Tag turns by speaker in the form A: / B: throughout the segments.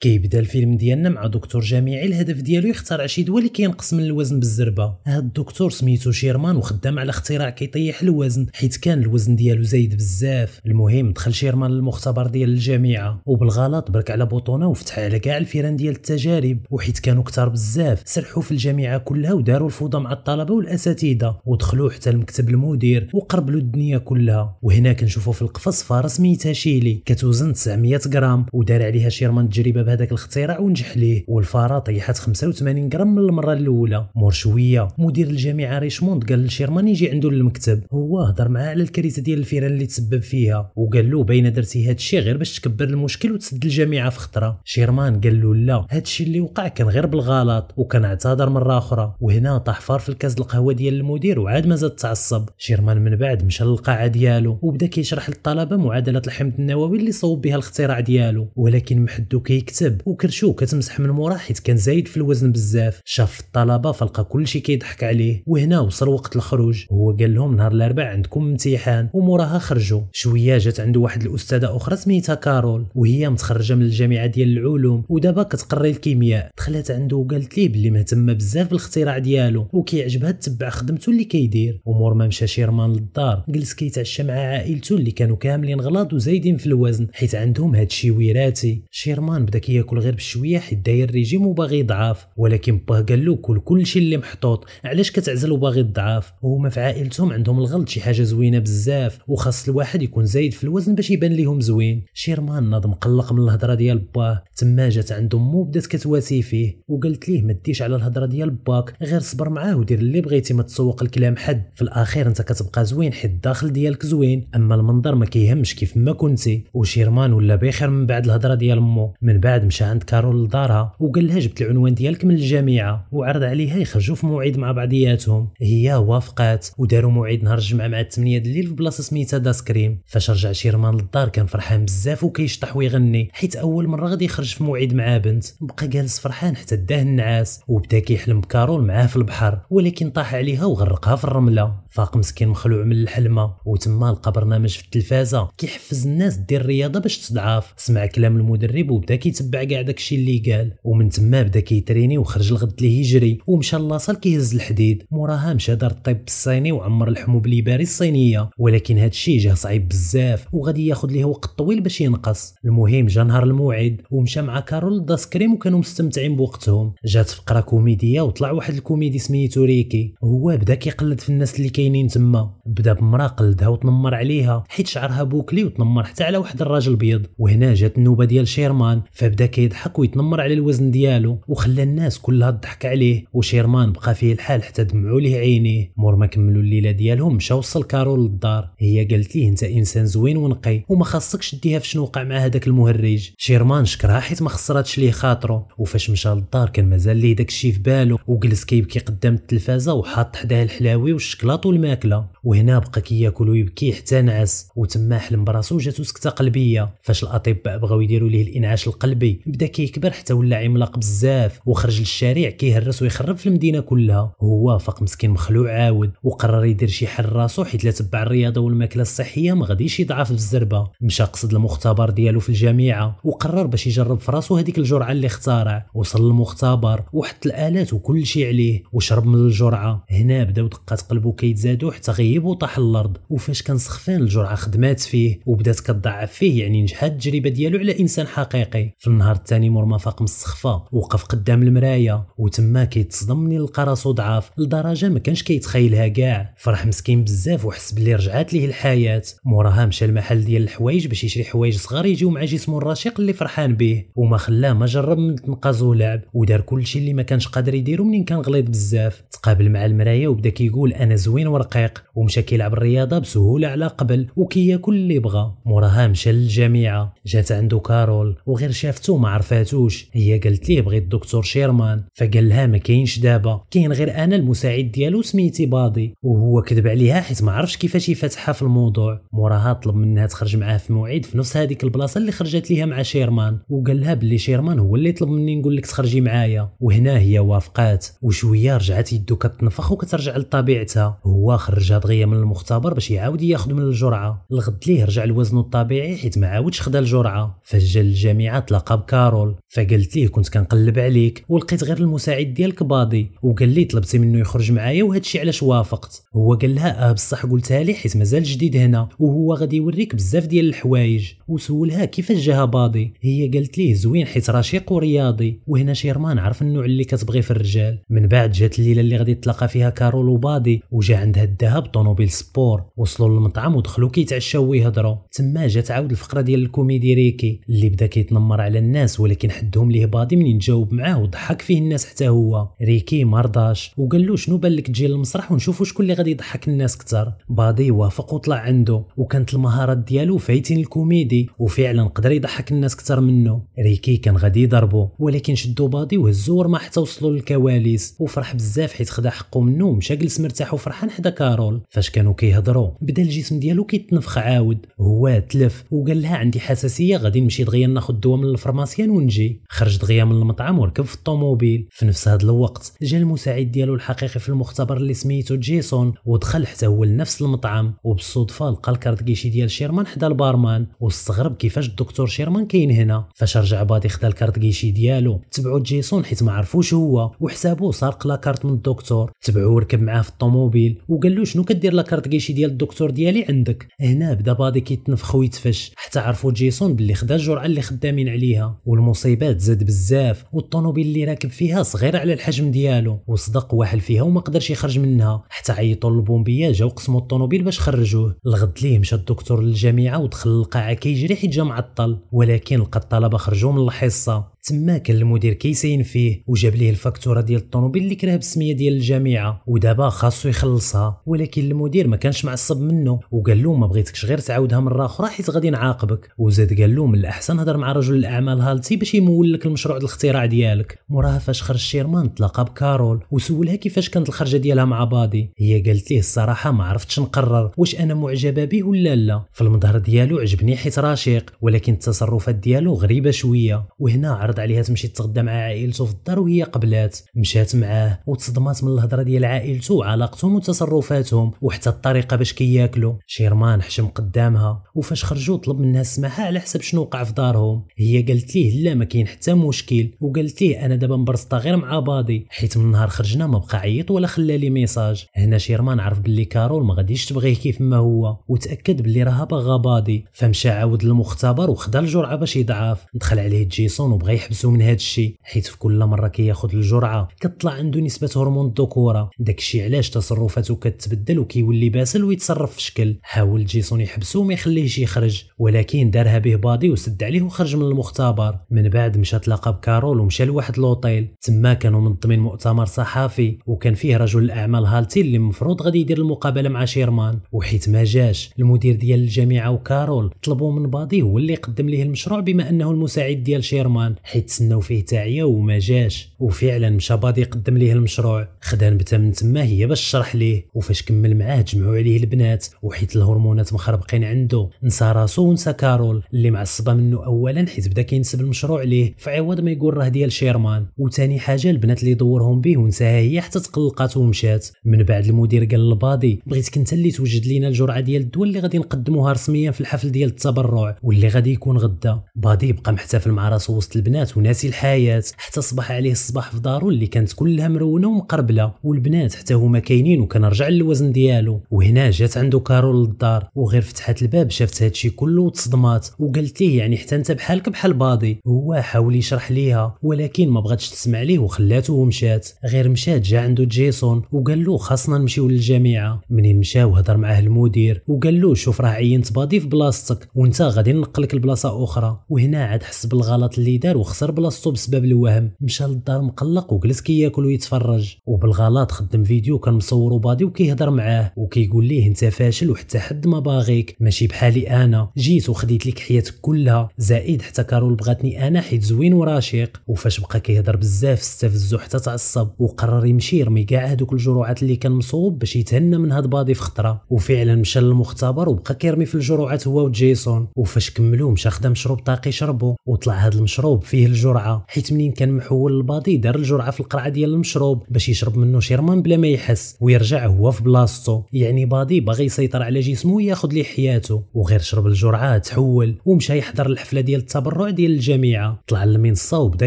A: كيبدا الفيلم ديالنا مع دكتور جامعي الهدف ديالو يخترع شي دواء اللي كينقص من الوزن بالزربه هاد الدكتور سميتو شيرمان وخدام على اختراع كيطيح الوزن حيت كان الوزن ديالو زايد بزاف المهم دخل شيرمان للمختبر ديال الجامعه وبالغلط برك على بوطونه وفتح على كاع الفيران ديال التجارب وحيت كانوا كتار بزاف سرحوا في الجامعه كلها وداروا الفوضى مع الطلبه والاساتذه ودخلوا حتى لمكتب المدير وقربلوا الدنيا كلها وهنا كنشوفوا في القفص فارس سميتها شيلي كتوزن 900 غرام ودار عليها شيرمان تجربه بهذاك الاختراع ونجح ليه والفاره طيحت 85 غرام من المره الاولى مور شويه مدير الجامعه ريشموند قال لشيرمان يجي عنده للمكتب هو هضر معاه على الكارثه ديال الفيران اللي تسبب فيها وقال له باينه درتي هذا الشيء غير باش تكبر المشكل وتسد الجامعه في خطره شيرمان قال له لا هذا الشيء اللي وقع كان غير بالغلط وكان اعتذر مره اخرى وهنا طاح فار في الكاس القهوه ديال المدير وعاد مازال تعصب شيرمان من بعد مشى للقاعه ديالو وبدا كيشرح للطلبه معادله الحمض النووي اللي صوب بها الاختراع ديالو ولكن محدو كيكتب الحساب وكرشو كتمسح من موراه حيت كان زايد في الوزن بزاف شاف الطلبه فلقى كلشي كيضحك عليه وهنا وصل وقت الخروج هو قال لهم نهار الاربعاء عندكم امتحان وموراها خرجوا شويه جات عند واحد الاستاذه اخرى سميتها كارول وهي متخرجه من الجامعه ديال العلوم ودابا كتقري الكيمياء دخلت عنده وقالت ليه بلي مهتمه بزاف بالاختراع ديالو وكيعجبها تتبع خدمته اللي كيدير ومور ما مشى شيرمان للدار جلس كيتعشى مع عائلته اللي كانوا كاملين غلاض وزايدين في الوزن حيت عندهم هادشي وراثي شيرمان بدا كياكل غير بشويه حيت داير ريجيم وباغي يضعف ولكن باه قال له كل كلشي اللي محطوط علاش كتعزل وباغي تضعف وهما في عائلتهم عندهم الغلط شي حاجه زوينه بزاف وخاص الواحد يكون زايد في الوزن باش يبان ليهم زوين شيرمان ناض مقلق من الهضره ديال باه تما جات عند امو بدات كتواسي فيه وقالت ليه ما ديش على الهضره ديال باك غير صبر معاه ودير اللي بغيتي ما تسوق الكلام حد في الاخير انت كتبقى زوين حيت الداخل ديالك زوين اما المنظر ما كيهمش كيف ما كنتي وشيرمان ولا بخير من بعد الهضره ديال امه من بعد بعد مشى عند كارول لدارها وقال لها جبت العنوان ديالك من الجامعه وعرض عليها يخرجوا في موعد مع بعضياتهم هي وافقات وداروا موعد نهار الجمعه مع 8 الليل في بلاصه سميتها داس كريم فاش رجع شيرمان للدار كان فرحان بزاف وكيشطح ويغني حيت اول مره غادي يخرج في موعد مع بنت بقى جالس فرحان حتى داه النعاس وبدا كيحلم بكارول معاه في البحر ولكن طاح عليها وغرقها في الرمله فاق مسكين مخلوع من الحلمه وتما لقى برنامج في التلفازه كيحفز الناس دير الرياضه باش تضعف سمع كلام المدرب وبدا كيتبع كاع داكشي اللي قال ومن تما بدا كيتريني وخرج الغد ليه يجري ومشى لاصال كيهز الحديد موراها مشى دار الطب الصيني وعمر الحمو باليباري الصينيه ولكن هادشي جا صعيب بزاف وغادي ياخذ ليه وقت طويل باش ينقص المهم جا نهار الموعد ومشى مع كارول لداس كريم وكانوا مستمتعين بوقتهم جات فقره كوميديه وطلع واحد الكوميدي سميتو ريكي هو بدا كيقلد في الناس اللي كاينين تما بدا بمراقل قلدها وتنمر عليها حيت شعرها بوكلي وتنمر حتى على واحد الراجل بيض وهنا جات النوبه ديال شيرمان فبدا كيضحك ويتنمر على الوزن ديالو وخلى الناس كلها تضحك عليه وشيرمان بقى فيه الحال حتى دمعوا ليه عينيه مور ما كملوا الليله ديالهم مشى وصل كارول للدار هي قالت ليه انت انسان زوين ونقي وما خاصكش ديها في شنو وقع مع هذاك المهرج شيرمان شكرها حيت ما خسراتش ليه خاطرو وفاش مشى للدار كان مازال ليه داكشي في بالو وجلس كيبكي قدام التلفازه وحاط حداه الحلاوي والشكلاط عطاتو الماكله وهنا بقى كياكل ويبكي حتى نعس وتما حلم براسو جاتو سكته قلبيه فاش الاطباء بغاو يديروا ليه الانعاش القلبي بدا كيكبر حتى ولا عملاق بزاف وخرج للشارع كيهرس ويخرب في المدينه كلها هو فاق مسكين مخلوع عاود وقرر يدير شي حل راسو حيت لا تبع الرياضه والماكله الصحيه ما غاديش يضعف بالزربه مشى قصد المختبر ديالو في الجامعه وقرر باش يجرب في راسو هذيك الجرعه اللي اخترع وصل للمختبر وحط الالات وكل شيء عليه وشرب من الجرعه هنا بداو دقات قلبو كيت زادو حتى غيب وطاح الارض وفاش كان سخفان الجرعه خدمات فيه وبدات كتضعف فيه يعني نجحت التجربه ديالو على انسان حقيقي في النهار الثاني مور ما فاق من السخفه وقف قدام المرايه وتما كيتصدم من لقى راسو ضعاف لدرجه ما كانش كيتخيلها كاع فرح مسكين بزاف وحس بلي رجعات ليه الحياه موراها مشى المحل ديال الحوايج باش يشري حوايج صغار يجيو مع جسمه الرشيق اللي فرحان به وما خلاه ما جرب من تنقاز ولعب ودار كلشي اللي ما كانش قادر يديرو منين كان غليظ بزاف تقابل مع المرايه وبدا كيقول انا زوين ورقيق ومشى كيلعب الرياضه بسهوله على قبل وكياكل اللي بغى موراها مشى للجامعه جات عنده كارول وغير شافته ما عرفاتوش هي قالت ليه بغيت الدكتور شيرمان فقال لها ما كاينش دابا كاين غير انا المساعد ديالو سميتي باضي وهو كذب عليها حيت ما عرفش كيفاش يفتحها في الموضوع موراها طلب منها تخرج معاه في موعد في نفس هذيك البلاصه اللي خرجت ليها مع شيرمان وقال لها بلي شيرمان هو اللي طلب مني نقول لك تخرجي معايا وهنا هي وافقات وشويه رجعت يدو كتنفخ وكترجع لطبيعتها هو هو خرجها دغيا من المختبر باش يعاود ياخذ من الجرعه الغد ليه رجع لوزنه الطبيعي حيت ما عاودش خدا الجرعه فاش جا للجامعه تلاقى بكارول فقالت ليه كنت كنقلب عليك ولقيت غير المساعد ديالك باضي وقال لي طلبتي منه يخرج معايا وهادشي علاش وافقت هو قال لها اه بصح قلتها لي حيت مازال جديد هنا وهو غادي يوريك بزاف ديال الحوايج وسولها كيفاش جاها باضي هي قالت ليه زوين حيت رشيق ورياضي وهنا شيرمان عرف النوع اللي كتبغي في الرجال من بعد جات الليله اللي غادي تلاقى فيها كارول وباضي وجا عندها الذهب طوموبيل سبور وصلوا للمطعم ودخلوا كيتعشاو ويهضروا تما جات عاود الفقره ديال الكوميدي ريكي اللي بدا كيتنمر على الناس ولكن حدهم ليه باضي منين جاوب معاه وضحك فيه الناس حتى هو ريكي مرضاش وقال له شنو بالك تجي للمسرح ونشوفوا شكون اللي غادي يضحك الناس اكثر باضي وافق وطلع عنده وكانت المهارات ديالو فايتين الكوميدي وفعلا قدر يضحك الناس اكثر منه ريكي كان غادي يضربو ولكن شدو باضي وهزو ورما حتى وصلوا للكواليس وفرح بزاف حيت خدا حقه منه ومشى جلس مرتاح وفرحان حدا كارول فاش كانوا كيهضروا بدا الجسم ديالو كيتنفخ عاود هو تلف وقال لها عندي حساسيه غادي نمشي دغيا ناخذ الدواء من الفرماسيان ونجي خرج دغيا من المطعم وركب في الطوموبيل في نفس هذا الوقت جا المساعد ديالو الحقيقي في المختبر اللي سميتو جيسون ودخل حتى هو لنفس المطعم وبالصدفه لقى الكارت ديال شيرمان حدا البارمان واستغرب كيفاش الدكتور شيرمان كاين هنا فاش رجع بادي خدا الكارت كيشي ديالو تبعو جيسون حيت ما عرفوش هو وحسابو سرق لا كارت من الدكتور تبعو وركب معاه في الطوموبيل وقال له شنو كدير كيشي ديال الدكتور ديالي عندك هنا بدا بادي كيتنفخ ويتفش حتى عرفوا جيسون باللي خدا الجرعه اللي خدامين عليها والمصيبه تزاد بزاف والطوموبيل اللي راكب فيها صغيره على الحجم ديالو وصدق واحد فيها وما قدرش يخرج منها حتى عيطوا للبومبيه جاو قسموا الطوموبيل باش خرجوه الغد ليه مشى الدكتور للجامعه ودخل القاعه كيجري حيت جا معطل ولكن لقى الطلبه خرجوا من الحصه تما كان المدير كيساين فيه وجاب ليه الفاكتوره ديال الطوموبيل اللي كراها بالسميه ديال الجامعه ودابا خاصو يخلصها ولكن المدير ما كانش معصب منه وقال له ما بغيتكش غير تعاودها مره اخرى حيت غادي نعاقبك وزاد قال له من الاحسن هضر مع رجل الاعمال هالتي باش يمول لك المشروع الاختراع ديالك موراها فاش خرج شيرمان تلاقى بكارول وسولها كيفاش كانت الخرجه ديالها مع بادي هي قالت ليه الصراحه ما عرفتش نقرر واش انا معجبه به ولا لا في المظهر ديالو عجبني حيت رشيق ولكن التصرفات ديالو غريبه شويه وهنا عرض عليها تمشي تتغدى مع عائلته في الدار وهي قبلات مشات معاه وتصدمات من الهضره ديال عائلته وعلاقتهم وتصرفاتهم وحتى الطريقه باش كياكلوا شيرمان حشم قدامها وفاش خرجوا طلب منها السماحه على حسب شنو وقع في دارهم هي قالت ليه لا ما كاين حتى مشكل وقالت ليه انا دابا مبرسطه غير مع باضي حيت من نهار خرجنا ما بقى عيط ولا خلى لي ميساج هنا شيرمان عرف باللي كارول ما غاديش تبغيه كيف ما هو وتاكد باللي راها باغا باضي فمشى عاود للمختبر وخدا الجرعه باش يضعف دخل عليه جيسون وبغى يحبسو من هذا الشيء حيت في كل مره كياخذ الجرعه كطلع عنده نسبه هرمون الذكوره داكشي علاش تصرفاته كتبدل وكيولي باسل ويتصرف في شكل حاول جيسون يحبسو وما يخليهش يخرج ولكن دارها به باضي وسد عليه وخرج من المختبر من بعد مشى تلاقى بكارول ومشى لواحد لوطيل تما كانوا منظمين مؤتمر صحفي وكان فيه رجل الاعمال هالتي اللي المفروض غادي يدير المقابله مع شيرمان وحيت ما جاش المدير ديال الجامعه وكارول طلبوا من باضي هو اللي يقدم ليه المشروع بما انه المساعد ديال شيرمان حيت تسناو فيه تاعيا وما جاش وفعلا مشى باغي يقدم ليه المشروع خدان نبته من تما هي باش شرح ليه وفاش كمل معاه تجمعوا عليه البنات وحيت الهرمونات مخربقين عنده نسى راسو ونسى كارول اللي معصبه منه اولا حيت بدا كينسب المشروع ليه فعوض ما يقول راه ديال شيرمان وثاني حاجه البنات اللي دورهم به ونساها هي حتى تقلقات ومشات من بعد المدير قال للباضي بغيتك انت اللي توجد لينا الجرعه ديال الدواء اللي غادي نقدموها رسميا في الحفل ديال التبرع واللي غادي يكون غدا باضي بقى محتفل مع راسو وسط البنات البنات وناسي الحياه حتى صبح عليه الصباح في دارو اللي كانت كلها مرونه ومقربله والبنات حتى هما كاينين وكان رجع للوزن ديالو وهنا جات عنده كارول للدار وغير فتحت الباب شافت هادشي كله وتصدمات وقالت ليه يعني حتى انت بحالك بحال باضي هو حاول يشرح ليها ولكن ما بغاتش تسمع ليه وخلاته ومشات غير مشات جا عنده جيسون وقال له خاصنا نمشيو للجامعه منين مشى وهضر معاه المدير وقال له شوف راه عينت باضي في بلاصتك وانت غادي نقلك لبلاصه اخرى وهنا عاد حس بالغلط اللي دار وخسر بلاصتو بسبب الوهم مشى للدار مقلق وجلس كياكل ويتفرج وبالغلط خدم فيديو كان مصورو بادي وكيهضر معاه وكيقول ليه انت فاشل وحتى حد ما باغيك ماشي بحالي انا جيت وخديت لك حياتك كلها زائد حتى كارول بغاتني انا حيت زوين ورشيق وفاش بقى كيهضر بزاف استفزو حتى تعصب وقرر يمشي يرمي كاع هذوك الجرعات اللي كان مصوب باش يتهنى من هاد بادي في خطره وفعلا مشى للمختبر وبقى كيرمي في الجرعات هو وجيسون وفاش كملو مشى خدم مشروب طاقي شربو وطلع هاد المشروب فيه فيه الجرعه حيت منين كان محول للباطي دار الجرعه في القرعه ديال المشروب باش يشرب منه شيرمان بلا ما يحس ويرجع هو في بلاصتو يعني باضي باغي يسيطر على جسمه وياخذ ليه حياته وغير شرب الجرعه تحول ومشى يحضر الحفله ديال التبرع ديال الجامعه طلع للمنصه وبدا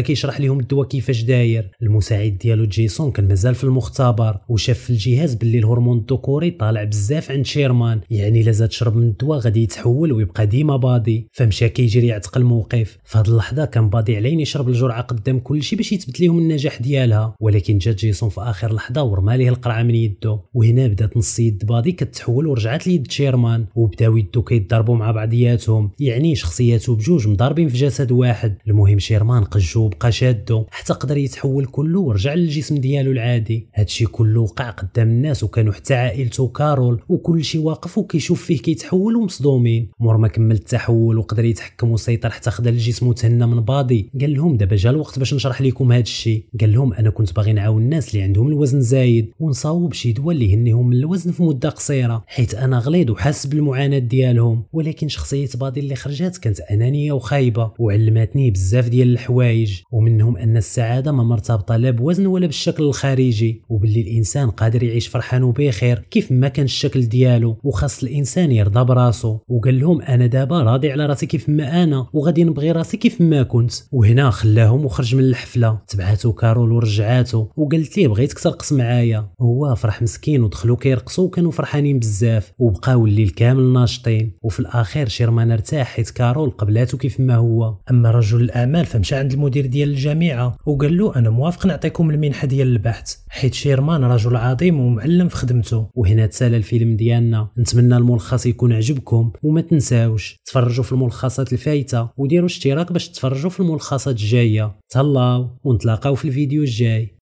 A: كيشرح لهم الدواء كيفاش داير المساعد ديالو جيسون كان مازال في المختبر وشاف في الجهاز باللي الهرمون الذكوري طالع بزاف عند شيرمان يعني لا زاد شرب من الدواء غادي يتحول ويبقى ديما باضي فمشى كيجري يعتقل الموقف في هذه اللحظه كان باضي علين يشرب الجرعه قدام كلشي باش يثبت لهم النجاح ديالها ولكن جات جيسون في اخر لحظه ورمى ليه القرعه من يده وهنا بدات نص يد بادي كتحول ورجعت ليد تشيرمان وبداو يدو كيضربوا مع بعضياتهم يعني شخصياته بجوج مضاربين في جسد واحد المهم شيرمان قجو بقى شادو حتى قدر يتحول كله ورجع للجسم ديالو العادي هادشي كله وقع قدام الناس وكانوا حتى عائلته كارول وكلشي واقف وكيشوف فيه كيتحول ومصدومين مور ما كمل التحول وقدر يتحكم وسيطر حتى خدا الجسم وتهنى من بادي قال لهم دابا جا الوقت باش نشرح لكم هذا الشيء قال لهم انا كنت باغي نعاون الناس اللي عندهم الوزن زايد ونصاوب شي دواء اللي يهنيهم من الوزن في مده قصيره حيت انا غليظ وحاس بالمعاناه ديالهم ولكن شخصيه بادي اللي خرجت كانت انانيه وخايبه وعلماتني بزاف ديال الحوايج ومنهم ان السعاده ما مرتبطه لا بوزن ولا بالشكل الخارجي وباللي الانسان قادر يعيش فرحان وبخير كيف ما كان الشكل ديالو وخاص الانسان يرضى براسو وقال لهم انا دابا راضي على راسي كيف ما انا وغادي نبغي راسي كيف ما كنت وهنا خلاهم وخرج من الحفله تبعاتو كارول ورجعاتو وقالت ليه بغيتك ترقص معايا هو فرح مسكين ودخلوا كيرقصوا وكانوا فرحانين بزاف وبقاو الليل كامل ناشطين وفي الاخير شيرمان ارتاح حيت كارول قبلاتو كيف ما هو اما رجل الاعمال فمشى عند المدير ديال الجامعه وقال له انا موافق نعطيكم المنحه ديال البحث حيت شيرمان رجل عظيم ومعلم في خدمته وهنا تسالى الفيلم ديالنا نتمنى الملخص يكون عجبكم وما تنساوش تفرجوا في الملخصات الفايته وديروا اشتراك باش تفرجوا في الملخص الملخصات الجايه تهلاو ونتلاقاو في الفيديو الجاي